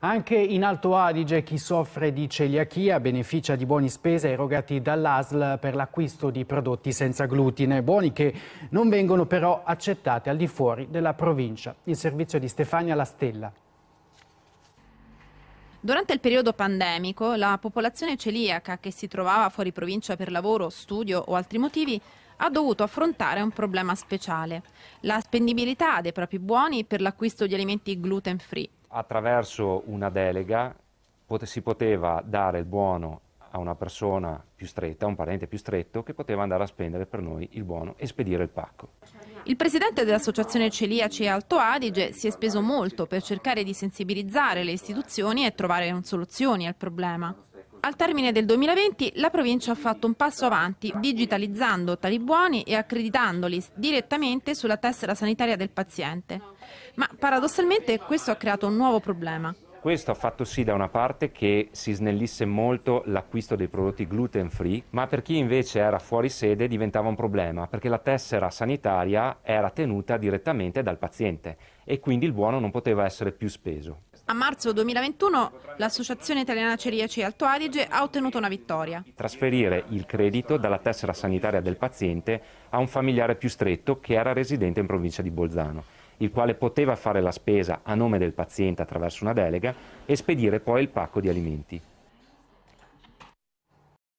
Anche in Alto Adige chi soffre di celiachia beneficia di buoni spese erogati dall'ASL per l'acquisto di prodotti senza glutine, buoni che non vengono però accettati al di fuori della provincia. Il servizio di Stefania La Stella. Durante il periodo pandemico, la popolazione celiaca che si trovava fuori provincia per lavoro, studio o altri motivi ha dovuto affrontare un problema speciale, la spendibilità dei propri buoni per l'acquisto di alimenti gluten free. Attraverso una delega si poteva dare il buono a una persona più stretta, a un parente più stretto, che poteva andare a spendere per noi il buono e spedire il pacco. Il presidente dell'Associazione Celiaci Alto Adige si è speso molto per cercare di sensibilizzare le istituzioni e trovare soluzioni al problema. Al termine del 2020 la provincia ha fatto un passo avanti digitalizzando tali buoni e accreditandoli direttamente sulla tessera sanitaria del paziente. Ma paradossalmente questo ha creato un nuovo problema questo ha fatto sì da una parte che si snellisse molto l'acquisto dei prodotti gluten free, ma per chi invece era fuori sede diventava un problema, perché la tessera sanitaria era tenuta direttamente dal paziente e quindi il buono non poteva essere più speso. A marzo 2021 l'Associazione Italiana Ceriaci Alto Adige ha ottenuto una vittoria. Trasferire il credito dalla tessera sanitaria del paziente a un familiare più stretto che era residente in provincia di Bolzano, il quale poteva fare la spesa a nome del paziente attraverso una delega e spedire poi il pacco di alimenti.